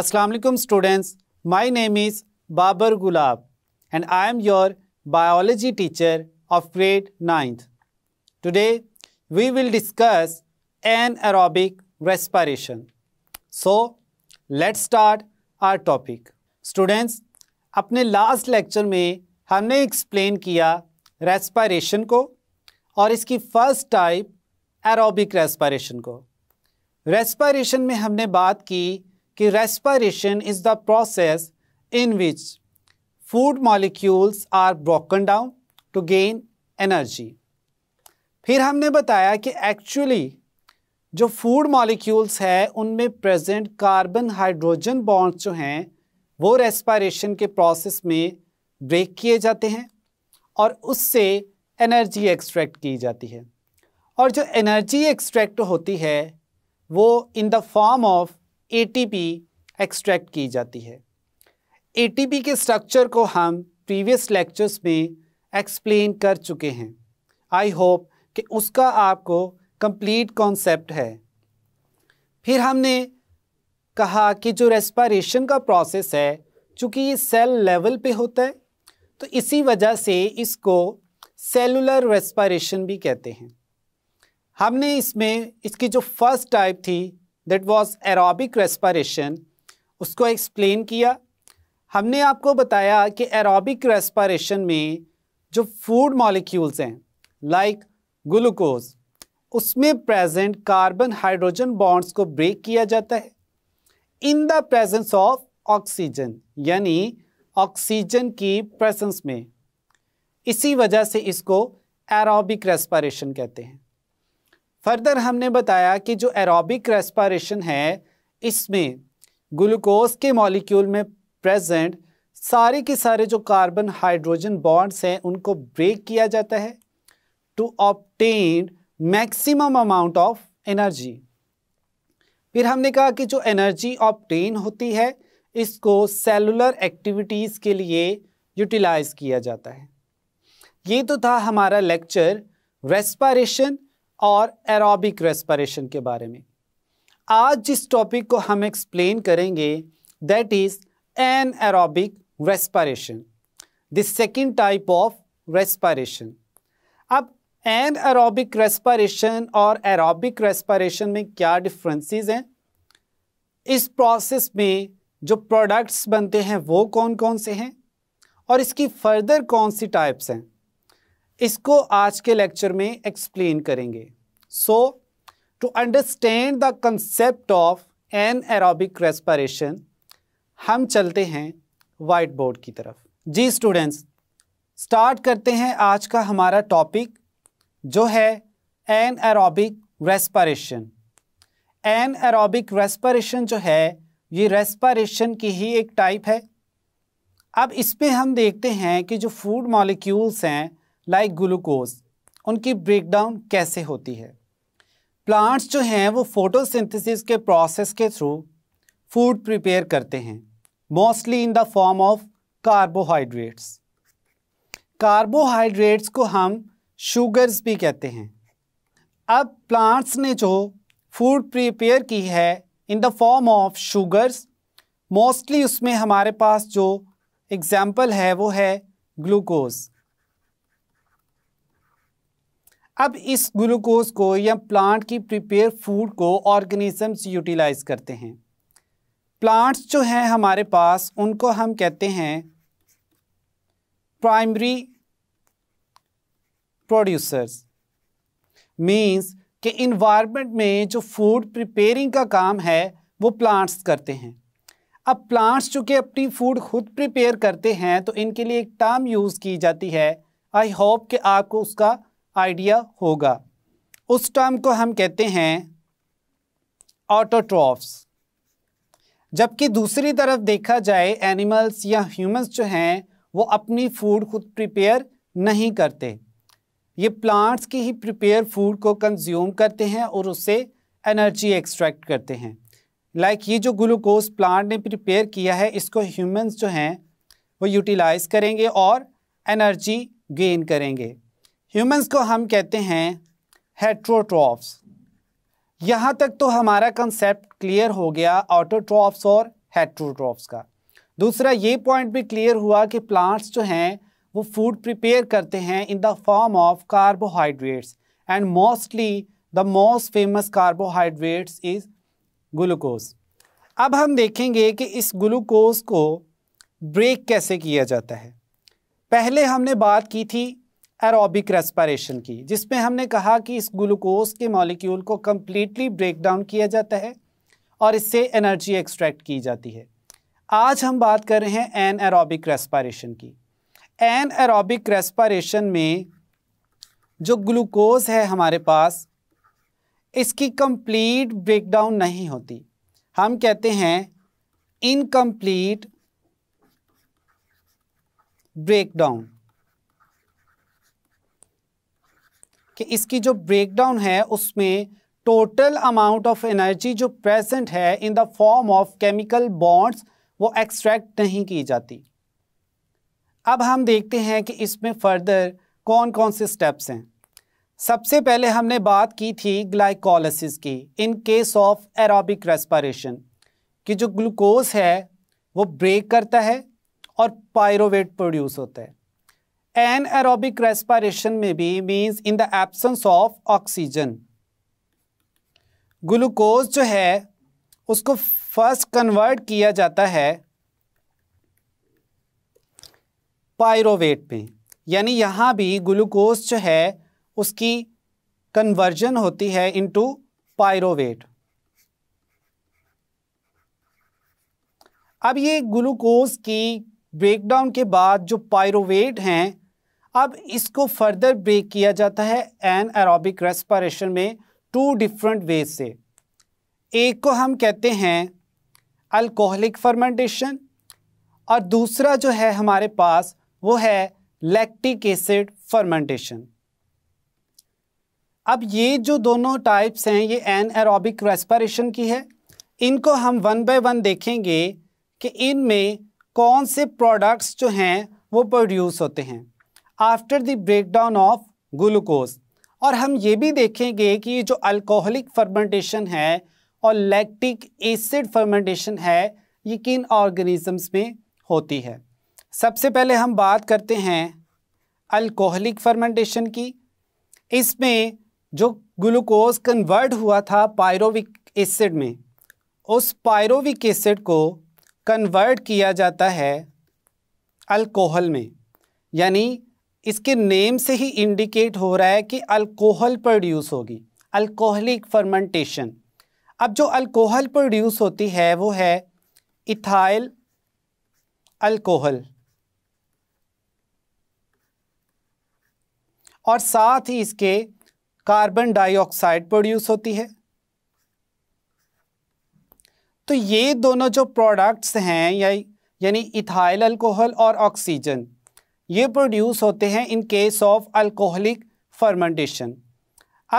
अस्सलाम वालेकुम students my name is Babar Gulab and I am your biology teacher of grade ninth today we will discuss an aerobic respiration so let start our topic students अपने last lecture में हमने explain किया respiration को और इसकी first type aerobic respiration को respiration में हमने बात की कि respiration is the process in which food molecules are broken down to gain energy फिर हमने बताया कि एक्चुअली जो फूड मॉलिक्यूल्स है उनमें प्रेजेंट कार्बन हाइड्रोजन बॉन्ड्स जो हैं वो रेस्पायरेशन के प्रोसेस में ब्रेक किए जाते हैं और उससे एनर्जी एक्सट्रैक्ट की जाती है और जो एनर्जी एक्सट्रैक्ट होती है वो in the form of ATP extract की जाती है एटीपी के स्ट्रक्चर को हम प्रीवियस लेक्चर्स में एक्सप्लेन कर चुके हैं आई होप कि उसका आपको कंप्लीट कॉन्सेप्ट है फिर हमने कहा कि जो रेस्पायरेशन का प्रोसेस है चूँकि ये सेल लेवल पे होता है तो इसी वजह से इसको सेलुलर रेस्पायरेशन भी कहते हैं हमने इसमें इसकी जो फर्स्ट टाइप थी दैट वॉज एरोबिक रेस्परेशन उसको एक्सप्लेन किया हमने आपको बताया कि एरोबिक रेस्पारेशन में जो फूड मॉलिक्यूल्स हैं लाइक ग्लूकोज उसमें प्रेजेंट कार्बन हाइड्रोजन बॉन्ड्स को ब्रेक किया जाता है in the presence of oxygen यानी ऑक्सीजन की प्रेजेंस में इसी वजह से इसको एरोबिक रेस्परेशन कहते हैं फर्दर हमने बताया कि जो एरोबिक रेस्पारेशन है इसमें ग्लूकोज के मॉलिक्यूल में प्रेजेंट सारे के सारे जो कार्बन हाइड्रोजन बॉन्ड्स हैं उनको ब्रेक किया जाता है to obtain maximum amount of energy फिर हमने कहा कि जो एनर्जी ऑप्टेन होती है इसको सेलुलर एक्टिविटीज़ के लिए यूटिलाइज किया जाता है ये तो था हमारा लेक्चर रेस्पारेशन और एरोबिक रेस्परेशन के बारे में आज जिस टॉपिक को हम एक्सप्लेन करेंगे that is an aerobic respiration the second type of respiration अब एन एरोबिक रेस्परेशन और एरोबिक रेस्परेशन में क्या डिफरेंसेस हैं इस प्रोसेस में जो प्रोडक्ट्स बनते हैं वो कौन कौन से हैं और इसकी फर्दर कौन सी टाइप्स हैं इसको आज के लेक्चर में एक्सप्लेन करेंगे so to understand the concept of an aerobic respiration हम चलते हैं वाइट बोर्ड की तरफ जी स्टूडेंट्स स्टार्ट करते हैं आज का हमारा टॉपिक जो है an aerobic respiration an aerobic respiration जो है ये रेस्पारेशन की ही एक टाइप है अब इस पर हम देखते हैं कि जो फूड मॉलिक्यूल्स हैं लाइक ग्लूकोज उनकी ब्रेकडाउन कैसे होती है प्लांट्स जो हैं वो फोटोसिंथेसिस के प्रोसेस के थ्रू फूड प्रिपेयर करते हैं mostly in the form of carbohydrates carbohydrates को हम शुगर्स भी कहते हैं अब प्लांट्स ने जो फूड प्रिपेयर की है in the form of sugars mostly उसमें हमारे पास जो एग्ज़ाम्पल है वो है ग्लूकोज़ अब इस ग्लूकोज को या प्लांट की प्रिपेयर फूड को ऑर्गेनिजम्स यूटिलाइज करते हैं प्लांट्स जो हैं हमारे पास उनको हम कहते हैं प्राइमरी प्रोड्यूसर्स मींस कि इन्वायरमेंट में जो फूड प्रिपेयरिंग का काम है वो प्लांट्स करते हैं अब प्लांट्स चूँकि अपनी फूड खुद प्रिपेयर करते हैं तो इनके लिए एक टर्म यूज़ की जाती है आई होप कि आपको उसका आइडिया होगा उस टर्म को हम कहते हैं ऑटोट्रॉफ्स जबकि दूसरी तरफ देखा जाए एनिमल्स या ह्यूमंस जो हैं वो अपनी फूड खुद प्रिपेयर नहीं करते ये प्लांट्स की ही प्रिपेयर फूड को कंज्यूम करते हैं और उससे एनर्जी एक्सट्रैक्ट करते हैं लाइक like ये जो ग्लूकोज प्लांट ने प्रिपेयर किया है इसको ह्यूमंस जो हैं वो यूटिलाइज करेंगे और एनर्जी गेन करेंगे ह्यूमंस को हम कहते हैं हेट्रोट्रॉप्स यहाँ तक तो हमारा कंसेप्ट क्लियर हो गया ऑटोट्रॉप्स और हेट्रोट्रॉप्स का दूसरा ये पॉइंट भी क्लियर हुआ कि प्लांट्स जो हैं वो फूड प्रिपेयर करते हैं in the form of carbohydrates and mostly the most famous carbohydrates is glucose अब हम देखेंगे कि इस ग्लूकोज को ब्रेक कैसे किया जाता है पहले हमने बात की थी एरोबिक रेस्पायरेशन की जिसमें हमने कहा कि इस ग्लूकोज के मॉलिक्यूल को कम्प्लीटली ब्रेक डाउन किया जाता है और इससे एनर्जी एक्सट्रैक्ट की जाती है आज हम बात कर रहे हैं एन एरोबिक रेस्पायरेशन की एन एरोबिक रेस्पायरेशन में जो ग्लूकोज है हमारे पास इसकी कंप्लीट ब्रेकडाउन नहीं होती हम कहते हैं इनकम्प्लीट ब्रेकडाउन कि इसकी जो ब्रेकडाउन है उसमें टोटल अमाउंट ऑफ एनर्जी जो प्रेजेंट है in the form of chemical bonds वो एक्सट्रैक्ट नहीं की जाती अब हम देखते हैं कि इसमें फर्दर कौन कौन से स्टेप्स हैं सबसे पहले हमने बात की थी ग्लाइकोलाइसिस की in case of aerobic respiration कि जो ग्लूकोज है वो ब्रेक करता है और पायरोवेट प्रोड्यूस होता है एन एरोबिक रेस्पायरेशन में भी means in the absence of oxygen glucose जो है उसको फर्स्ट कन्वर्ट किया जाता है पायरोवेट में यानी यहाँ भी ग्लूकोज जो है उसकी कन्वर्जन होती है इनटू पायरोवेट अब ये ग्लूकोज की ब्रेकडाउन के बाद जो पायरोवेट हैं अब इसको फर्दर ब्रेक किया जाता है एन एरोबिक रेस्पारेशन में टू डिफरेंट वेज से एक को हम कहते हैं अल्कोहलिक फर्मेंटेशन और दूसरा जो है हमारे पास वो है लैक्टिक एसिड फर्मेंटेशन अब ये जो दोनों टाइप्स हैं ये एन एरोबिक रेस्पारेशन की है इनको हम वन बाय वन देखेंगे कि इनमें कौन से प्रोडक्ट्स जो हैं वो प्रोड्यूस होते हैं after the breakdown of glucose और हम ये भी देखेंगे कि ये जो अल्कोहलिक फर्मेंटेशन है और लैक्टिक एसिड फर्मेंटेशन है ये किन ऑर्गेनिजम्स में होती है सबसे पहले हम बात करते हैं अल्कोहलिक फर्मेंटेशन की इसमें जो ग्लूकोज कन्वर्ट हुआ था पायरोविक एसिड में उस पायरोविक एसिड को कन्वर्ट किया जाता है अल्कोहल में यानी इसके नेम से ही इंडिकेट हो रहा है कि अल्कोहल प्रोड्यूस होगी अल्कोहलिक फर्मेंटेशन अब जो अल्कोहल प्रोड्यूस होती है वो है इथाइल अल्कोहल और साथ ही इसके कार्बन डाइऑक्साइड प्रोड्यूस होती है तो ये दोनों जो प्रोडक्ट्स हैं या यानी इथाइल अल्कोहल और ऑक्सीजन ये प्रोड्यूस होते हैं in case of alcoholic fermentation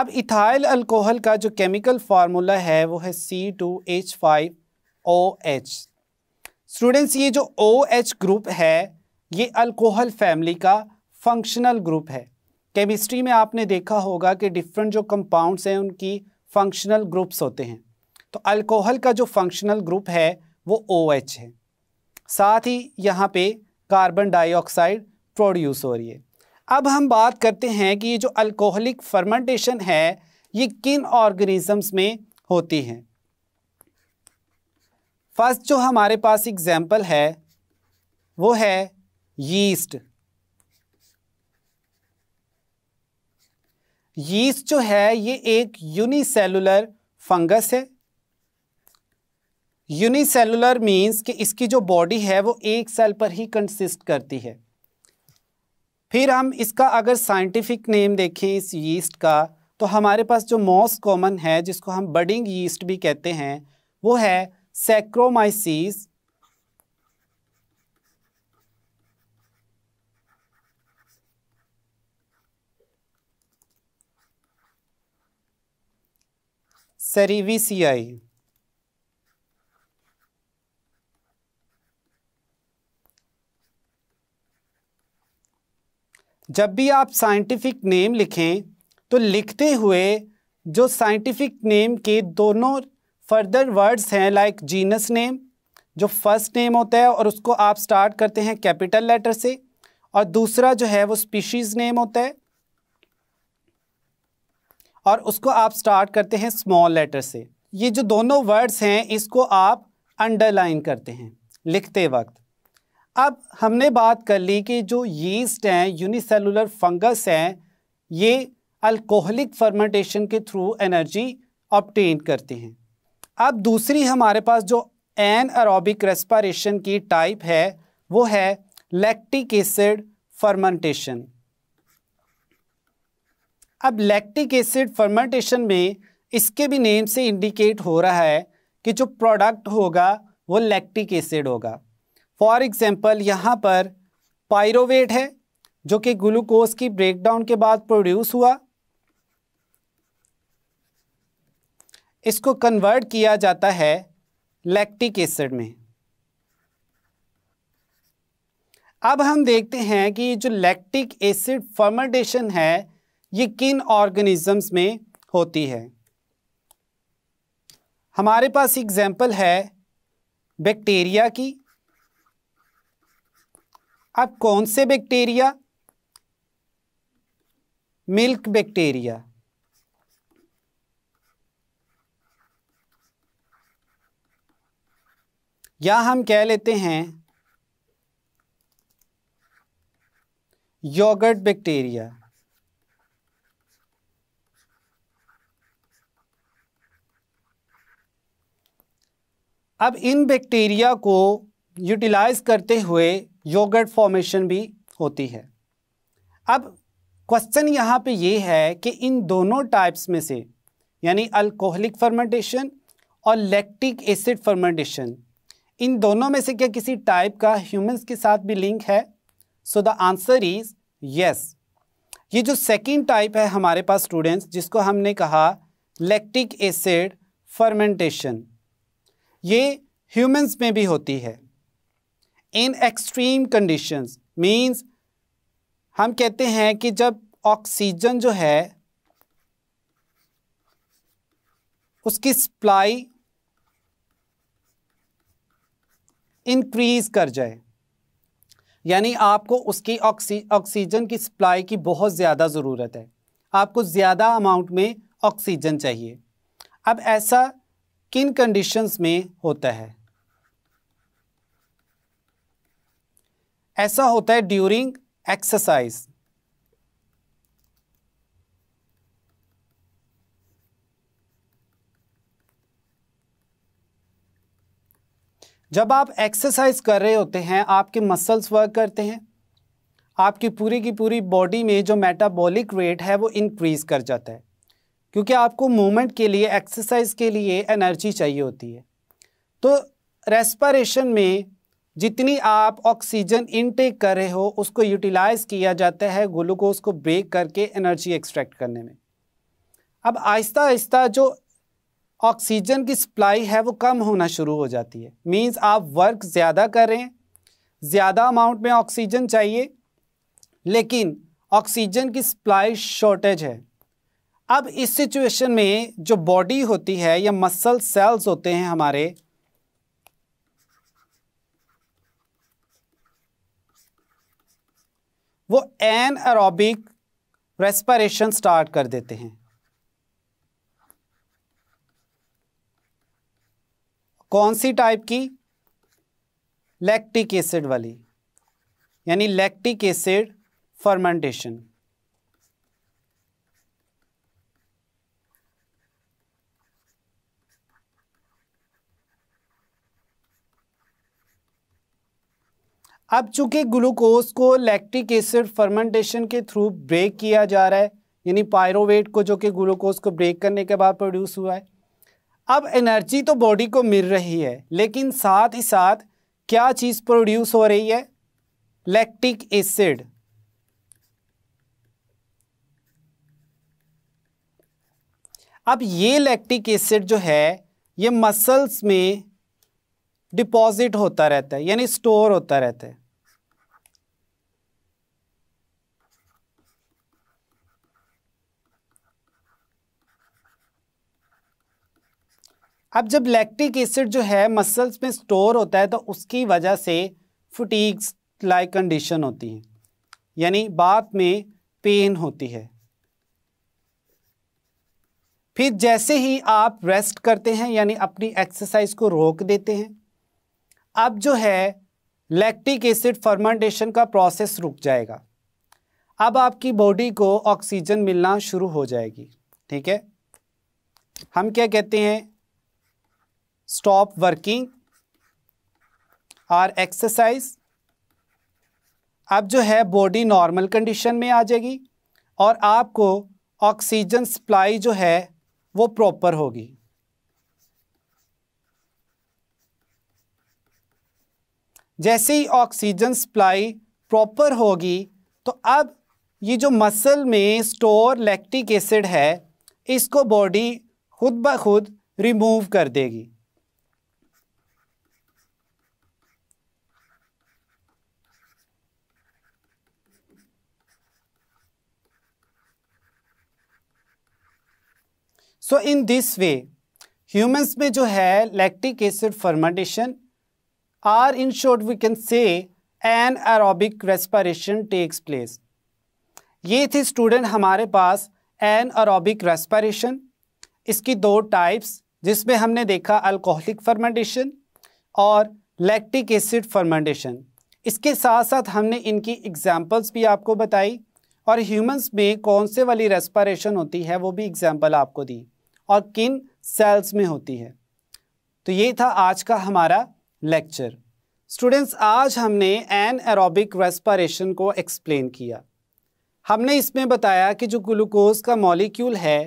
अब इथाइल अल्कोहल का जो केमिकल फार्मूला है वो है C two H five O H students ये जो ओ एच ग्रुप है ये अल्कोहल फैमिली का फंक्शनल ग्रुप है केमिस्ट्री में आपने देखा होगा कि डिफरेंट जो कंपाउंड्स हैं उनकी फंक्शनल ग्रुप्स होते हैं तो अल्कोहल का जो फंक्शनल ग्रुप है वो ओ OH है साथ ही यहाँ पे कार्बन डाइऑक्साइड प्रोड्यूस हो रही है अब हम बात करते हैं कि ये जो अल्कोहलिक फर्मेंटेशन है ये किन ऑर्गेनिजम्स में होती है फर्स्ट जो हमारे पास एग्जाम्पल है वो है यीस्ट यीस्ट जो है ये एक यूनिसेलुलर फंगस है यूनिसेलुलर मीन्स कि इसकी जो बॉडी है वो एक सेल पर ही कंसिस्ट करती है फिर हम इसका अगर साइंटिफिक नेम देखें इस यीस्ट का तो हमारे पास जो मोस्ट कॉमन है जिसको हम बडिंग यीस्ट भी कहते हैं वो है सेक्रोमाइसिस सेरिविसियाई जब भी आप साइंटिफिक नेम लिखें तो लिखते हुए जो साइंटिफिक नेम के दोनों फर्दर वर्ड्स हैं लाइक जीनस नेम जो फर्स्ट नेम होता है और उसको आप स्टार्ट करते हैं कैपिटल लेटर से और दूसरा जो है वो स्पीशीज़ नेम होता है और उसको आप स्टार्ट करते हैं स्मॉल लेटर से ये जो दोनों वर्ड्स हैं इसको आप अंडरलाइन करते हैं लिखते वक्त अब हमने बात कर ली कि जो यीस्ट हैं यूनिसेलुलर फंगस हैं ये अल्कोहलिक फर्मेंटेशन के थ्रू एनर्जी ऑप्टेन करते हैं अब दूसरी हमारे पास जो एन अरोबिक रेस्पारेशन की टाइप है वो है लैक्टिक एसिड फर्मेंटेशन अब लैक्टिक एसिड फर्मेंटेशन में इसके भी नेम से इंडिकेट हो रहा है कि जो प्रोडक्ट होगा वो लैक्टिक एसिड होगा फॉर एग्ज़ाम्पल यहाँ पर पायरोवेट है जो कि ग्लूकोज की ब्रेकडाउन के बाद प्रोड्यूस हुआ इसको कन्वर्ट किया जाता है लैक्टिक एसिड में अब हम देखते हैं कि जो लैक्टिक एसिड फर्मेंटेशन है ये किन ऑर्गेनिजम्स में होती है हमारे पास एग्जाम्पल है बैक्टीरिया की अब कौन से बैक्टीरिया मिल्क बैक्टीरिया या हम कह लेते हैं योगर्ट बैक्टीरिया अब इन बैक्टीरिया को यूटिलाइज करते हुए योगर्ट फॉर्मेशन भी होती है अब क्वेश्चन यहाँ पे ये है कि इन दोनों टाइप्स में से यानी अल्कोहलिक फर्मेंटेशन और लैक्टिक एसिड फर्मेंटेशन इन दोनों में से क्या किसी टाइप का ह्यूमंस के साथ भी लिंक है so the answer is yes ये जो सेकेंड टाइप है हमारे पास स्टूडेंट्स जिसको हमने कहा लैक्टिक एसिड फर्मेंटेशन ये ह्यूमंस में भी होती है इन एक्सट्रीम कंडीशंस मींस हम कहते हैं कि जब ऑक्सीजन जो है उसकी सप्लाई इंक्रीज कर जाए यानी आपको उसकी ऑक्सीजन की सप्लाई की बहुत ज़्यादा ज़रूरत है आपको ज़्यादा अमाउंट में ऑक्सीजन चाहिए अब ऐसा किन कंडीशंस में होता है ऐसा होता है ड्यूरिंग एक्सरसाइज जब आप एक्सरसाइज कर रहे होते हैं आपके मसल्स वर्क करते हैं आपकी पूरी की पूरी बॉडी में जो मेटाबॉलिक रेट है वो इंक्रीज कर जाता है क्योंकि आपको मूवमेंट के लिए एक्सरसाइज के लिए एनर्जी चाहिए होती है तो रेस्पिरेशन में जितनी आप ऑक्सीजन इनटेक कर रहे हो उसको यूटिलाइज़ किया जाता है ग्लूकोज को ब्रेक करके एनर्जी एक्सट्रैक्ट करने में अब आहिस्ता आहिस्ता जो ऑक्सीजन की सप्लाई है वो कम होना शुरू हो जाती है मींस आप वर्क ज़्यादा कर रहे हैं ज़्यादा अमाउंट में ऑक्सीजन चाहिए लेकिन ऑक्सीजन की सप्लाई शॉर्टेज है अब इस सिचुएशन में जो बॉडी होती है या मसल सेल्स होते हैं हमारे वो एन एरोबिक रेस्पिरेशन स्टार्ट कर देते हैं कौन सी टाइप की लैक्टिक एसिड वाली यानी लैक्टिक एसिड फर्मेंटेशन अब चूंकि ग्लूकोज को लैक्टिक एसिड फर्मेंटेशन के थ्रू ब्रेक किया जा रहा है यानी पायरोवेट को जो कि ग्लूकोज को ब्रेक करने के बाद प्रोड्यूस हुआ है अब एनर्जी तो बॉडी को मिल रही है लेकिन साथ ही साथ क्या चीज़ प्रोड्यूस हो रही है लैक्टिक एसिड अब ये लैक्टिक एसिड जो है ये मसल्स में डिपॉजिट होता रहता है यानी स्टोर होता रहता है अब जब लैक्टिक एसिड जो है मसल्स में स्टोर होता है तो उसकी वजह से फुटीक लाइक कंडीशन होती है यानी बात में पेन होती है फिर जैसे ही आप रेस्ट करते हैं यानी अपनी एक्सरसाइज को रोक देते हैं अब जो है लैक्टिक एसिड फर्मेंटेशन का प्रोसेस रुक जाएगा अब आपकी बॉडी को ऑक्सीजन मिलना शुरू हो जाएगी ठीक है हम क्या कहते हैं स्टॉप वर्किंग और एक्सरसाइज अब जो है बॉडी नॉर्मल कंडीशन में आ जाएगी और आपको ऑक्सीजन सप्लाई जो है वो प्रॉपर होगी जैसे ही ऑक्सीजन सप्लाई प्रॉपर होगी तो अब ये जो मसल में स्टोर लैक्टिक एसिड है इसको बॉडी खुद ब खुद रिमूव कर देगी सो इन दिस वे ह्यूमंस में जो है lactic acid fermentation or in short we can say anaerobic respiration takes place ये थी स्टूडेंट हमारे पास एन अरोबिक रेस्पारेशन इसकी दो टाइप्स जिसमें हमने देखा अल्कोहलिक फर्मेंटेशन और लैक्टिक एसिड फर्मेंटेशन इसके साथ साथ हमने इनकी एग्जाम्पल्स भी आपको बताई और ह्यूमंस में कौन से वाली रेस्पारेशन होती है वो भी एग्जाम्पल आपको दी और किन सेल्स में होती है तो ये था आज का हमारा लेक्चर स्टूडेंट्स आज हमने एन एरोबिक रेस्पारेशन को एक्सप्लेन किया हमने इसमें बताया कि जो ग्लूकोज का मॉलिक्यूल है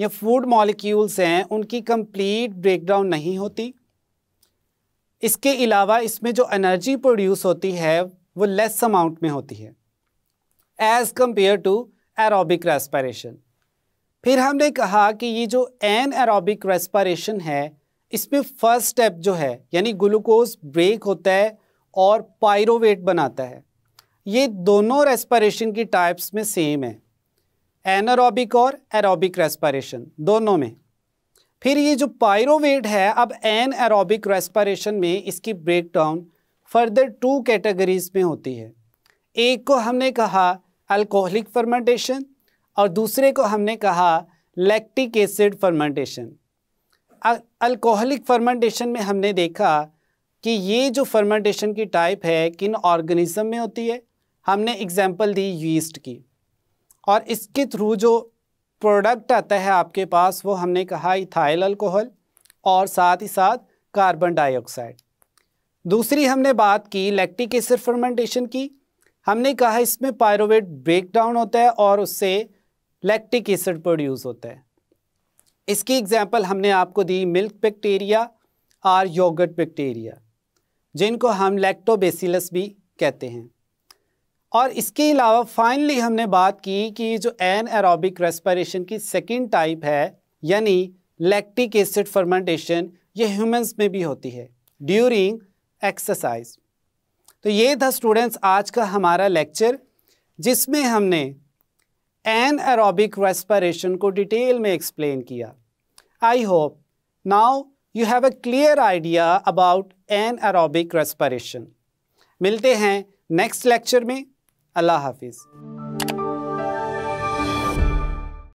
या फूड मॉलिक्यूल्स हैं उनकी कंप्लीट ब्रेकडाउन नहीं होती इसके अलावा इसमें जो एनर्जी प्रोड्यूस होती है वो लेस अमाउंट में होती है as compare to aerobic respiration फिर हमने कहा कि ये जो एन एरोबिक रेस्पारेशन है इसमें फर्स्ट स्टेप जो है यानी ग्लूकोज ब्रेक होता है और पायरोवेट बनाता है ये दोनों रेस्पिरेशन की टाइप्स में सेम है एनारोबिक और एरोबिक रेस्पिरेशन दोनों में फिर ये जो पायरोवेट है अब एन एरोबिक रेस्पिरेशन में इसकी break down further two categories में होती है एक को हमने कहा अल्कोहलिक फर्मेंटेशन और दूसरे को हमने कहा lactic acid fermentation alcoholic fermentation में हमने देखा कि ये जो फर्मेंटेशन की टाइप है किन ऑर्गेनिज्म में होती है हमने एग्जाम्पल दी यीस्ट की और इसके थ्रू जो प्रोडक्ट आता है आपके पास वो हमने कहा इथाइल अल्कोहल और साथ ही साथ कार्बन डाइऑक्साइड दूसरी हमने बात की लैक्टिक एसिड फर्मेंटेशन की हमने कहा इसमें पायरोवेट ब्रेकडाउन होता है और उससे लैक्टिक एसिड प्रोड्यूस होता है इसकी एग्ज़ाम्पल हमने आपको दी मिल्क बैक्टीरिया और योगर्ट बैक्टीरिया जिनको हम लैक्टोबेसिलस भी कहते हैं और इसके अलावा फाइनली हमने बात की कि जो एन एरोबिक रेस्पिरेशन की सेकेंड टाइप है यानी लैक्टिक एसिड फर्मेंटेशन ये ह्यूमंस में भी होती है ड्यूरिंग एक्सरसाइज तो ये था स्टूडेंट्स आज का हमारा लेक्चर जिसमें हमने एन एरोबिक रेस्पिरेशन को डिटेल में एक्सप्लेन किया I hope now you have a clear idea about N aerobic respiration मिलते हैं नेक्स्ट लेक्चर में अल्लाह हाफिज़